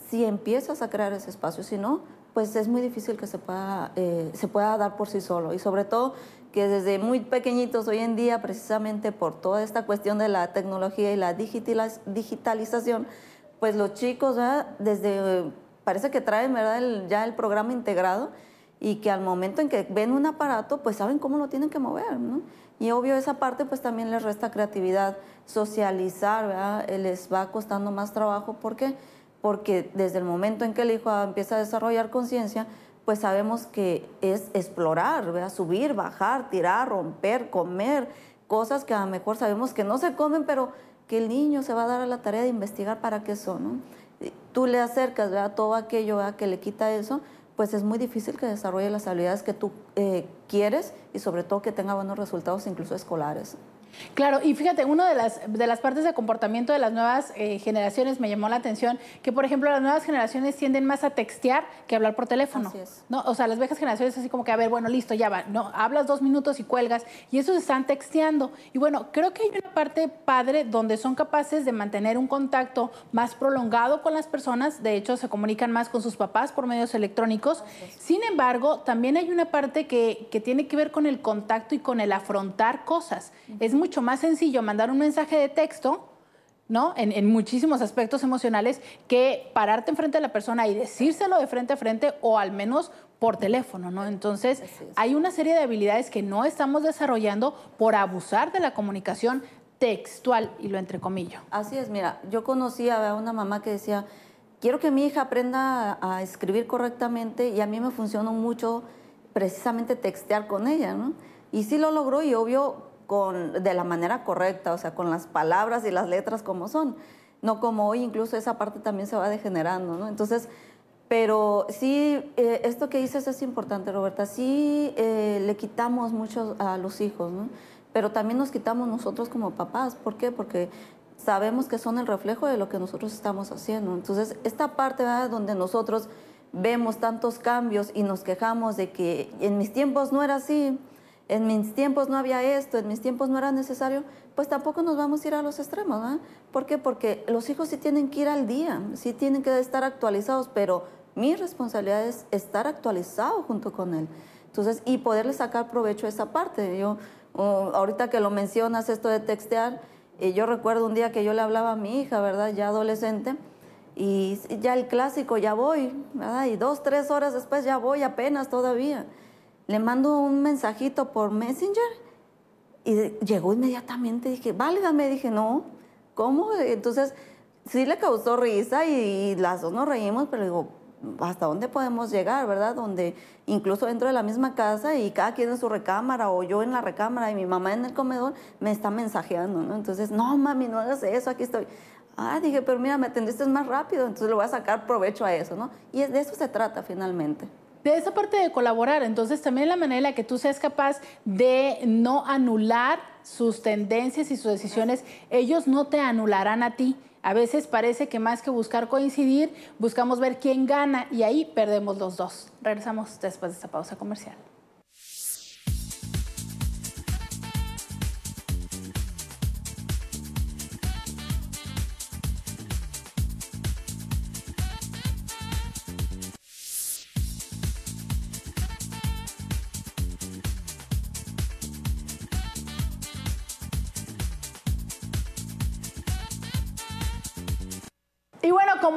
si empiezas a crear ese espacio, si no, pues es muy difícil que se pueda, eh, se pueda dar por sí solo. Y sobre todo que desde muy pequeñitos hoy en día, precisamente por toda esta cuestión de la tecnología y la digitalización, pues los chicos desde, parece que traen ¿verdad? ya el programa integrado y que al momento en que ven un aparato, pues saben cómo lo tienen que mover, ¿no? Y obvio esa parte pues también les resta creatividad, socializar, ¿verdad? Eh, les va costando más trabajo, ¿por qué? Porque desde el momento en que el hijo empieza a desarrollar conciencia, pues sabemos que es explorar, ¿verdad? Subir, bajar, tirar, romper, comer, cosas que a lo mejor sabemos que no se comen, pero que el niño se va a dar a la tarea de investigar para qué son, ¿no? Tú le acercas, ¿verdad? Todo aquello a que le quita eso pues es muy difícil que desarrolle las habilidades que tú eh, quieres y sobre todo que tenga buenos resultados incluso escolares. Claro, y fíjate, una de las, de las partes de comportamiento de las nuevas eh, generaciones me llamó la atención, que por ejemplo las nuevas generaciones tienden más a textear que a hablar por teléfono. O sea, las viejas generaciones así como que, a ver, bueno, listo, ya va, no, hablas dos minutos y cuelgas, y esos están texteando. Y bueno, creo que hay una parte padre donde son capaces de mantener un contacto más prolongado con las personas, de hecho se comunican más con sus papás por medios electrónicos. Sin embargo, también hay una parte que, tiene que ver con el contacto y con el afrontar cosas. Es muy mucho más sencillo mandar un mensaje de texto ¿no? En, muchísimos aspectos emocionales que pararte enfrente de la persona y decírselo de frente a frente o al menos por teléfono, ¿no? Entonces, hay una serie de habilidades que no estamos desarrollando por abusar de la comunicación textual y lo entrecomillo. Así es, mira, yo conocí a una mamá que decía, quiero que mi hija aprenda a escribir correctamente y a mí me funcionó mucho precisamente textear con ella, ¿no? Y sí lo logró y obvio de la manera correcta, o sea, con las palabras y las letras como son. No como hoy, incluso esa parte también se va degenerando, ¿no? Entonces, pero sí, eh, esto que dices es importante, Roberta. Sí eh, le quitamos mucho a los hijos, ¿no? Pero también nos quitamos nosotros como papás. ¿Por qué? Porque sabemos que son el reflejo de lo que nosotros estamos haciendo. Entonces, esta parte donde nosotros vemos tantos cambios y nos quejamos de que en mis tiempos no era así, en mis tiempos no había esto, en mis tiempos no era necesario, pues tampoco nos vamos a ir a los extremos, ¿verdad? ¿Por qué? Porque los hijos sí tienen que ir al día, sí tienen que estar actualizados, pero mi responsabilidad es estar actualizado junto con él. Entonces, y poderle sacar provecho a esa parte. Yo, uh, ahorita que lo mencionas, esto de textear, eh, yo recuerdo un día que yo le hablaba a mi hija, ¿verdad? Ya adolescente, y ya el clásico, ya voy, ¿verdad? Y dos, tres horas después ya voy apenas todavía le mando un mensajito por Messenger y llegó inmediatamente. Dije, válgame. Dije, no, ¿cómo? Entonces, sí le causó risa y, y las dos nos reímos, pero digo, ¿hasta dónde podemos llegar, verdad? Donde incluso dentro de la misma casa y cada quien en su recámara o yo en la recámara y mi mamá en el comedor me está mensajeando, ¿no? Entonces, no, mami, no hagas eso, aquí estoy. Ah, dije, pero mira, me atendiste más rápido, entonces le voy a sacar provecho a eso, ¿no? Y de eso se trata finalmente de esa parte de colaborar. Entonces, también la manera en la que tú seas capaz de no anular sus tendencias y sus decisiones, ellos no te anularán a ti. A veces parece que más que buscar coincidir, buscamos ver quién gana y ahí perdemos los dos. Regresamos después de esta pausa comercial.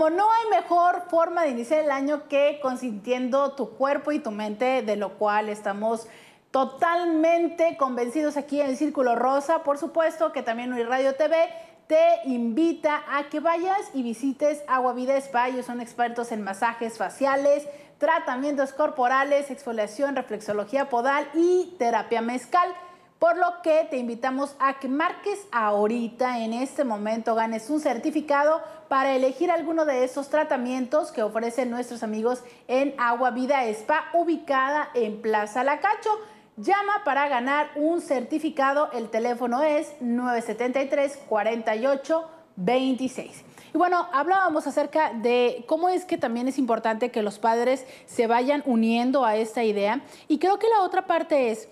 no hay mejor forma de iniciar el año que consintiendo tu cuerpo y tu mente, de lo cual estamos totalmente convencidos aquí en el Círculo Rosa, por supuesto que también hoy Radio TV te invita a que vayas y visites Agua Vida Spa. son expertos en masajes faciales, tratamientos corporales, exfoliación, reflexología podal y terapia mezcal. Por lo que te invitamos a que marques ahorita, en este momento, ganes un certificado para elegir alguno de esos tratamientos que ofrecen nuestros amigos en Agua Vida Spa, ubicada en Plaza Lacacho. Llama para ganar un certificado. El teléfono es 973 4826 Y bueno, hablábamos acerca de cómo es que también es importante que los padres se vayan uniendo a esta idea. Y creo que la otra parte es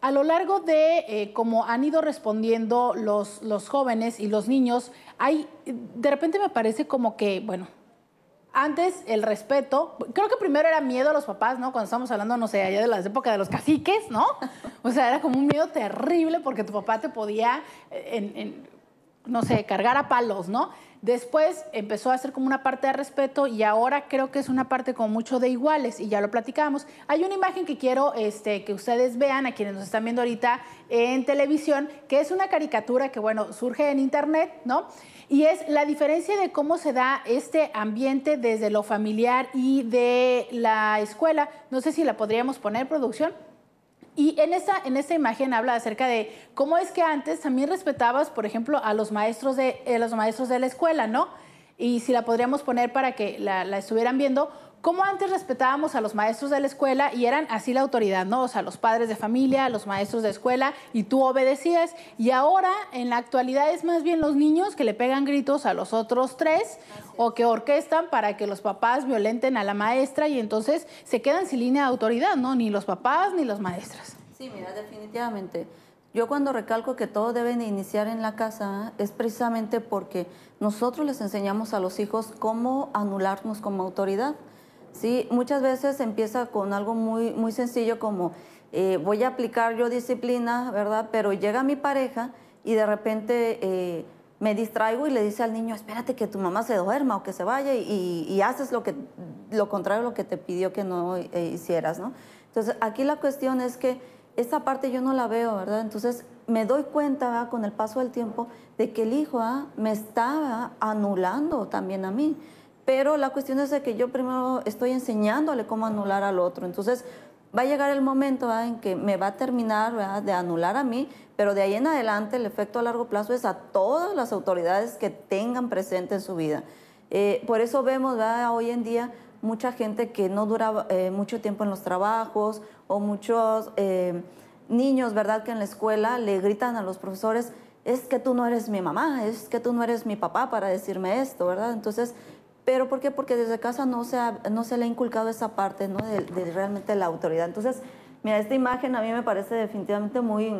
a lo largo de eh, cómo han ido respondiendo los, los jóvenes y los niños, hay, de repente me parece como que, bueno, antes el respeto, creo que primero era miedo a los papás, ¿no? Cuando estamos hablando, no sé, allá de las épocas de los caciques, ¿no? O sea, era como un miedo terrible porque tu papá te podía, eh, no sé, cargar a palos, ¿no? Después empezó a ser como una parte de respeto y ahora creo que es una parte como mucho de iguales y ya lo platicamos. Hay una imagen que quiero este, que ustedes vean, a quienes nos están viendo ahorita en televisión, que es una caricatura que, bueno, surge en internet, ¿no? Y es la diferencia de cómo se da este ambiente desde lo familiar y de la escuela. No sé si la podríamos poner, producción. Y en esa, imagen habla acerca de cómo es que antes también respetabas, por ejemplo, a los maestros de, eh, los maestros de la escuela, ¿no? Y si la podríamos poner para que la estuvieran viendo, cómo antes respetábamos a los maestros de la escuela y eran así la autoridad, ¿no? O sea, los padres de familia, los maestros de escuela, y tú obedecías. Y ahora, en la actualidad, es más bien los niños que le pegan gritos a los otros tres o que orquestan para que los papás violenten a la maestra y entonces se quedan sin línea de autoridad, ¿no? Ni los papás ni las maestras. Sí, mira, definitivamente. Yo cuando recalco que todo deben iniciar en la casa es precisamente porque nosotros les enseñamos a los hijos cómo anularnos como autoridad. ¿sí? Muchas veces empieza con algo muy, muy sencillo como eh, voy a aplicar yo disciplina, ¿verdad? Pero llega mi pareja y de repente eh, me distraigo y le dice al niño, espérate que tu mamá se duerma o que se vaya y, haces lo, que, lo contrario a lo que te pidió que no eh, hicieras, ¿no? Entonces, aquí la cuestión es que esa parte yo no la veo, ¿verdad? Entonces, me doy cuenta con el paso del tiempo de que el hijo me estaba anulando también a mí. Pero la cuestión es de que yo primero estoy enseñándole cómo anular al otro. Entonces, va a llegar el momento en que me va a terminar de anular a mí, pero de ahí en adelante el efecto a largo plazo es a todas las autoridades que tengan presente en su vida. Eh, por eso vemos hoy en día mucha gente que no dura eh, mucho tiempo en los trabajos o muchos eh, niños ¿verdad? que en la escuela le gritan a los profesores, es que tú no eres mi mamá, es que tú no eres mi papá para decirme esto, ¿verdad? Entonces, ¿Pero por qué? Porque desde casa no se, no se le ha inculcado esa parte ¿no? de, realmente la autoridad. Entonces, mira, esta imagen a mí me parece definitivamente muy,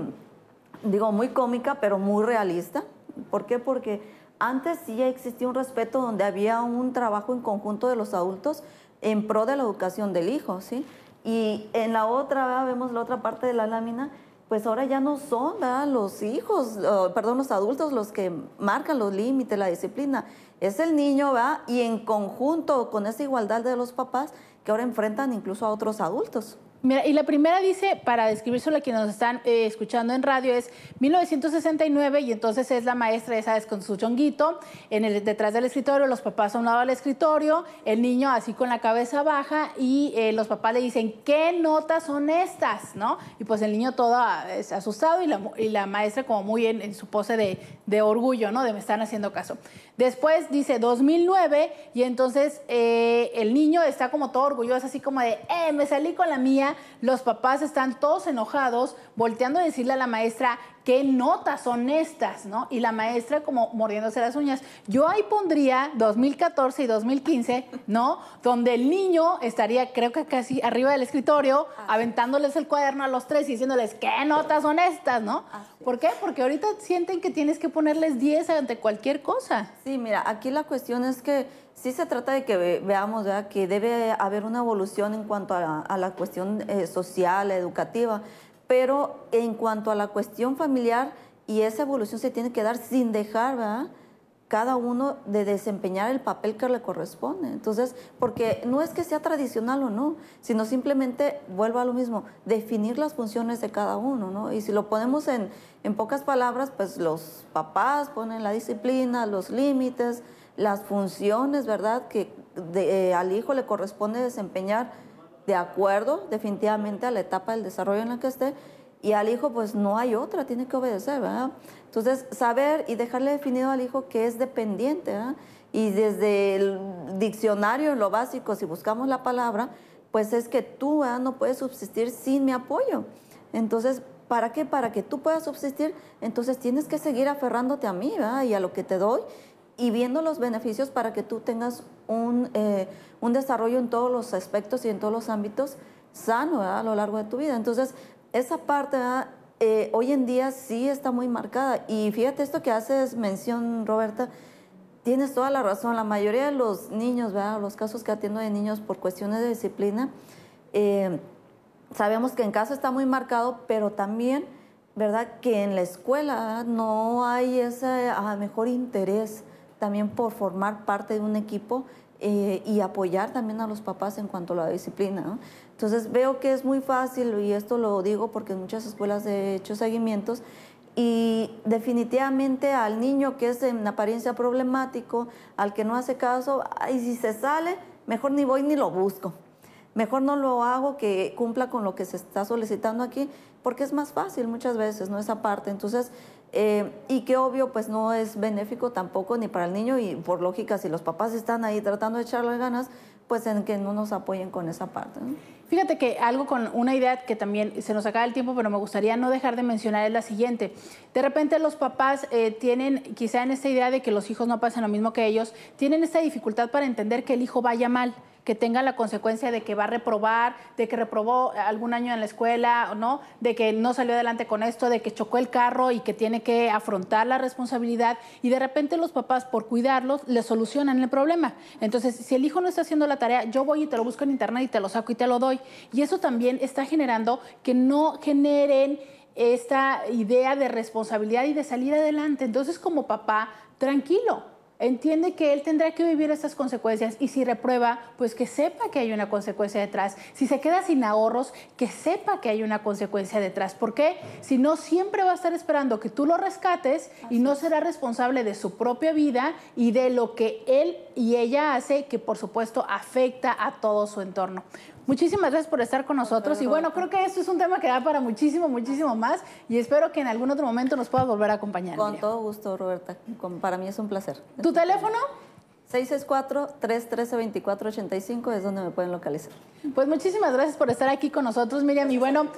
digo, muy cómica, pero muy realista. ¿Por qué? Porque antes sí existía un respeto donde había un trabajo en conjunto de los adultos en pro de la educación del hijo, ¿sí? Y en la otra, vemos la otra parte de la lámina, pues ahora ya no son los hijos, perdón, los adultos los que marcan los límites, la disciplina, es el niño, va, y en conjunto con esa igualdad de los papás que ahora enfrentan incluso a otros adultos. Mira, y la primera dice, para describir solo a quienes nos están eh, escuchando en radio, es 1969 y entonces es la maestra, esa es con su chonguito, en el, detrás del escritorio, los papás a un lado del escritorio, el niño así con la cabeza baja y eh, los papás le dicen, ¿qué notas son estas? ¿No? Y pues el niño todo es asustado y la, maestra como muy en, su pose de, orgullo, ¿no? De me están haciendo caso. Después dice 2009 y entonces eh, el niño está como todo orgulloso, así como de, eh, me salí con la mía los papás están todos enojados, volteando a decirle a la maestra qué notas son estas, ¿no? Y la maestra como mordiéndose las uñas. Yo ahí pondría 2014 y 2015, ¿no? Donde el niño estaría, creo que casi arriba del escritorio, aventándoles el cuaderno a los tres y diciéndoles, ¿qué notas son estas, ¿no? ¿Por qué? Porque ahorita sienten que tienes que ponerles 10 ante cualquier cosa. Sí, mira, aquí la cuestión es que Sí se trata de que veamos que debe haber una evolución en cuanto a, la cuestión eh, social, educativa, pero en cuanto a la cuestión familiar, y esa evolución se tiene que dar sin dejar, cada uno de desempeñar el papel que le corresponde. Entonces, porque no es que sea tradicional o no, sino simplemente, vuelvo a lo mismo, definir las funciones de cada uno, ¿no? Y si lo ponemos en pocas palabras, pues los papás ponen la disciplina, los límites, las funciones, ¿verdad?, que eh, al hijo le corresponde desempeñar de acuerdo definitivamente a la etapa del desarrollo en la que esté y al hijo pues no hay otra, tiene que obedecer, ¿verdad? Entonces, saber y dejarle definido al hijo que es dependiente, ¿verdad? Y desde el diccionario, lo básico, si buscamos la palabra, pues es que tú ¿verdad? no puedes subsistir sin mi apoyo. Entonces, ¿para qué? Para que tú puedas subsistir, entonces tienes que seguir aferrándote a mí ¿verdad? y a lo que te doy y viendo los beneficios para que tú tengas eh, un, desarrollo en todos los aspectos y en todos los ámbitos sano a lo largo de tu vida. Entonces, esa parte eh, hoy en día sí está muy marcada. Y fíjate esto que haces mención, Roberta, tienes toda la razón. La mayoría de los niños, ¿verdad? los casos que atiendo de niños por cuestiones de disciplina, eh, sabemos que en casa está muy marcado, pero también... ¿verdad? Que en la escuela no hay ese mejor interés también por formar parte de un equipo eh, y apoyar también a los papás en cuanto a la disciplina. Entonces veo que es muy fácil, y esto lo digo porque en muchas escuelas he hecho seguimientos, y definitivamente al niño que es en apariencia problemático, al que no hace caso, y si se sale, mejor ni voy ni lo busco. Mejor no lo hago que cumpla con lo que se está solicitando aquí, porque es más fácil muchas veces, ¿no? Esa parte. Entonces, eh, y que obvio pues no es benéfico tampoco ni para el niño y por lógica si los papás están ahí tratando de echarle ganas, pues en que no nos apoyen con esa parte. Fíjate que algo con una idea que también se nos acaba el tiempo, pero me gustaría no dejar de mencionar es la siguiente. De repente los papás eh, tienen quizá en esta idea de que los hijos no pasan lo mismo que ellos, tienen esta dificultad para entender que el hijo vaya mal que tenga la consecuencia de que va a reprobar, de que reprobó algún año en la escuela, ¿no? De que no salió adelante con esto, de que chocó el carro y que tiene que afrontar la responsabilidad y de repente los papás por cuidarlos le solucionan el problema. Entonces, si el hijo no está haciendo la tarea, yo voy y te lo busco en internet y te lo saco y te lo doy. Y eso también está generando que no generen esta idea de responsabilidad y de salir adelante. Entonces, como papá, tranquilo, entiende que él tendrá que vivir estas consecuencias y si reprueba, pues que sepa que hay una consecuencia detrás. Si se queda sin ahorros, que sepa que hay una consecuencia detrás. ¿Por qué? Si no, siempre va a estar esperando que tú lo rescates y no será responsable de su propia vida y de lo que él y ella hace, que por supuesto afecta a todo su entorno. Muchísimas gracias por estar con nosotros. Y bueno, creo que esto es un tema que da para muchísimo, muchísimo más. Y espero que en algún otro momento nos pueda volver a acompañar. Con todo gusto, Roberta. para mí es un placer. ¿Tu este, teléfono? 664-313-2485 es donde me pueden localizar. Pues muchísimas gracias por estar aquí con nosotros, Miriam. Y bueno,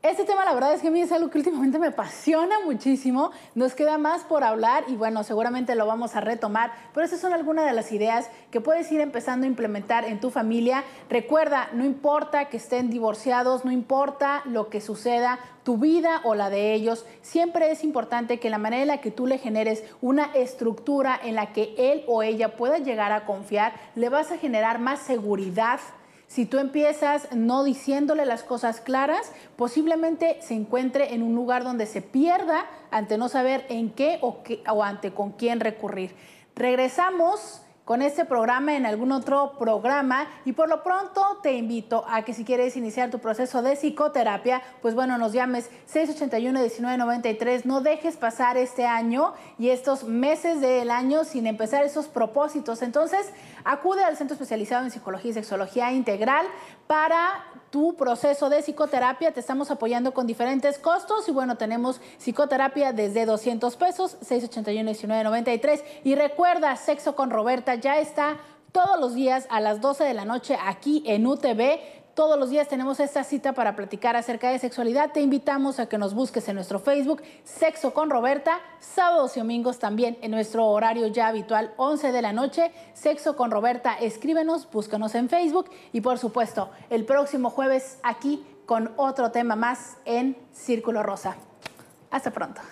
este tema, la verdad es que a mí es algo que últimamente me apasiona muchísimo. Nos queda más por hablar y bueno, seguramente lo vamos a retomar, pero esas son algunas de las ideas que puedes ir empezando a implementar en tu familia. Recuerda, no importa que estén divorciados, no importa lo que suceda, tu vida o la de ellos, siempre es importante que la manera en la que tú le generes una estructura en la que él o ella pueda llegar a confiar, le vas a generar más seguridad si tú empiezas no diciéndole las cosas claras, posiblemente se encuentre en un lugar donde se pierda ante no saber en qué o, qué, o ante con quién recurrir. Regresamos con este programa en algún otro programa y por lo pronto te invito a que si quieres iniciar tu proceso de psicoterapia, pues bueno, nos llames 681-1993, no dejes pasar este año y estos meses del año sin empezar esos propósitos. Entonces, acude al Centro Especializado en Psicología y Sexología Integral para tu proceso de psicoterapia. Te estamos apoyando con diferentes costos y bueno, tenemos psicoterapia desde 200 pesos, 681 1993 y recuerda, Sexo con Roberta ya está todos los días a las 12 de la noche aquí en UTV todos los días tenemos esta cita para platicar acerca de sexualidad. Te invitamos a que nos busques en nuestro Facebook, Sexo con Roberta, sábados y domingos también en nuestro horario ya habitual, 11 de la noche, Sexo con Roberta. Escríbenos, búscanos en Facebook y por supuesto, el próximo jueves aquí con otro tema más en Círculo Rosa. Hasta pronto.